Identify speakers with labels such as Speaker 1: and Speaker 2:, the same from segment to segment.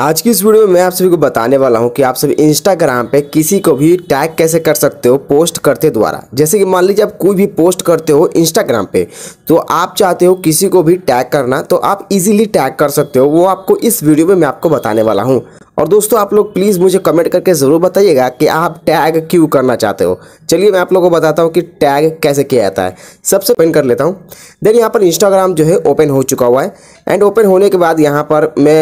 Speaker 1: आज की इस वीडियो में मैं आप सभी को बताने वाला हूं कि आप सभी इंस्टाग्राम पे किसी को भी टैग कैसे कर सकते हो पोस्ट करते द्वारा जैसे कि मान लीजिए आप कोई भी पोस्ट करते हो इंस्टाग्राम पे तो आप चाहते हो किसी को भी टैग करना तो आप इजीली टैग कर सकते हो वो आपको इस वीडियो में मैं आपको बताने वाला हूँ और दोस्तों आप लोग प्लीज़ मुझे कमेंट करके ज़रूर बताइएगा कि आप टैग क्यों करना चाहते हो चलिए मैं आप लोगों को बताता हूँ कि टैग कैसे किया जाता है सबसे ओपन कर लेता हूँ देन यहाँ पर इंस्टाग्राम जो है ओपन हो चुका हुआ है एंड ओपन होने के बाद यहाँ पर मैं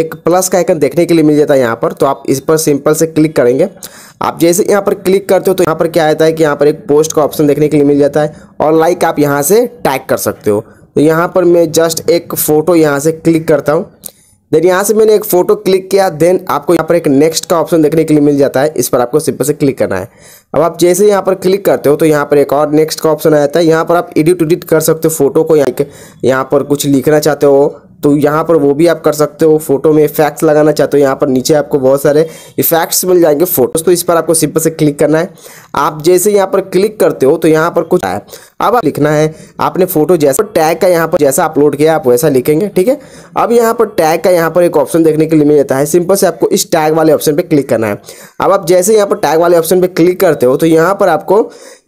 Speaker 1: एक प्लस का आइकन देखने के लिए मिल जाता है यहाँ पर तो आप इस पर सिंपल से क्लिक करेंगे आप जैसे यहाँ पर क्लिक करते हो तो यहाँ पर क्या आता है कि यहाँ पर एक पोस्ट का ऑप्शन देखने के लिए मिल जाता है और लाइक आप यहाँ से टैग कर सकते हो तो यहाँ पर मैं जस्ट एक फ़ोटो यहाँ से क्लिक करता हूँ देन यहाँ से मैंने एक फोटो क्लिक किया देन आपको यहाँ पर एक नेक्स्ट का ऑप्शन देखने के लिए मिल जाता है इस पर आपको सिंपल से क्लिक करना है अब आप जैसे यहाँ पर क्लिक करते हो तो यहाँ पर एक और नेक्स्ट का ऑप्शन आ जाता है यहाँ पर आप एडिट उडिट कर सकते हो फोटो को यहाँ पर कुछ लिखना चाहते हो तो यहाँ पर वो भी आप कर सकते हो फोटो में इफेक्ट्स लगाना चाहते हो यहाँ पर नीचे आपको बहुत सारे इफेक्ट्स मिल जाएंगे फोटोज तो इस पर आपको सिंपल से क्लिक करना है आप जैसे यहाँ पर क्लिक करते हो तो यहाँ पर कुछ आए अब आप लिखना है आपने फोटो जैसा टैग का यहाँ पर जैसा अपलोड किया आप वैसा लिखेंगे ठीक है अब यहाँ पर टैग का यहाँ पर एक ऑप्शन देखने के लिए मिल जाता है सिंपल से आपको इस टैग वाले ऑप्शन पे क्लिक करना है अब आप जैसे यहाँ पर टैग वाले ऑप्शन पे क्लिक करते हो तो यहाँ पर आपको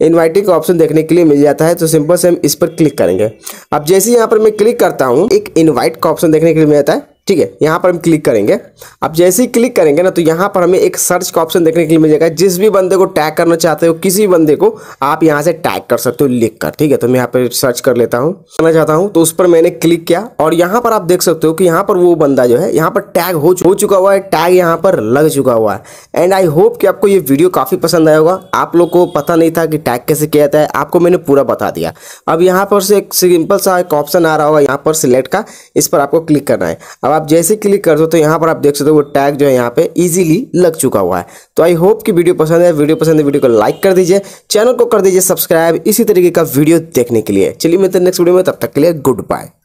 Speaker 1: इन्वाइटिंग का ऑप्शन देखने के लिए मिल जाता है तो सिंपल से हम इस पर क्लिक करेंगे अब जैसे यहाँ पर मैं क्लिक करता हूँ एक इन्वाइट का ऑप्शन देखने के लिए मिल जाता है ठीक है यहाँ पर हम क्लिक करेंगे अब जैसे ही क्लिक करेंगे ना तो यहाँ पर हमें एक सर्च का ऑप्शन देखने के लिए मिल जाएगा जिस भी बंदे को टैग करना चाहते हो किसी भी बंदे को आप यहाँ से टैग कर सकते हो लिख कर ठीक है तो मैं यहाँ पर सर्च कर लेता हूँ करना चाहता हूँ तो उस पर मैंने क्लिक किया और यहाँ पर आप देख सकते हो कि यहाँ पर वो बंदा जो है यहाँ पर टैग हो चुका हुआ है टैग यहाँ पर लग चुका हुआ है एंड आई होप कि आपको ये वीडियो काफ़ी पसंद आया होगा आप लोग को पता नहीं था कि टैग कैसे किया जाता है आपको मैंने पूरा बता दिया अब यहाँ पर से एक सिंपल सा एक ऑप्शन आ रहा होगा यहाँ पर सिलेक्ट का इस पर आपको क्लिक करना है अब आप जैसे क्लिक कर दो तो यहाँ पर आप देख सकते हो वो टैग जो है यहाँ पे इजीली लग चुका हुआ है तो आई होप कि वीडियो पसंद है वीडियो पसंद है वीडियो को लाइक कर दीजिए चैनल को कर दीजिए सब्सक्राइब इसी तरीके का वीडियो देखने के लिए चलिए मिलते हैं नेक्स्ट वीडियो में तब तक के लिए गुड बाय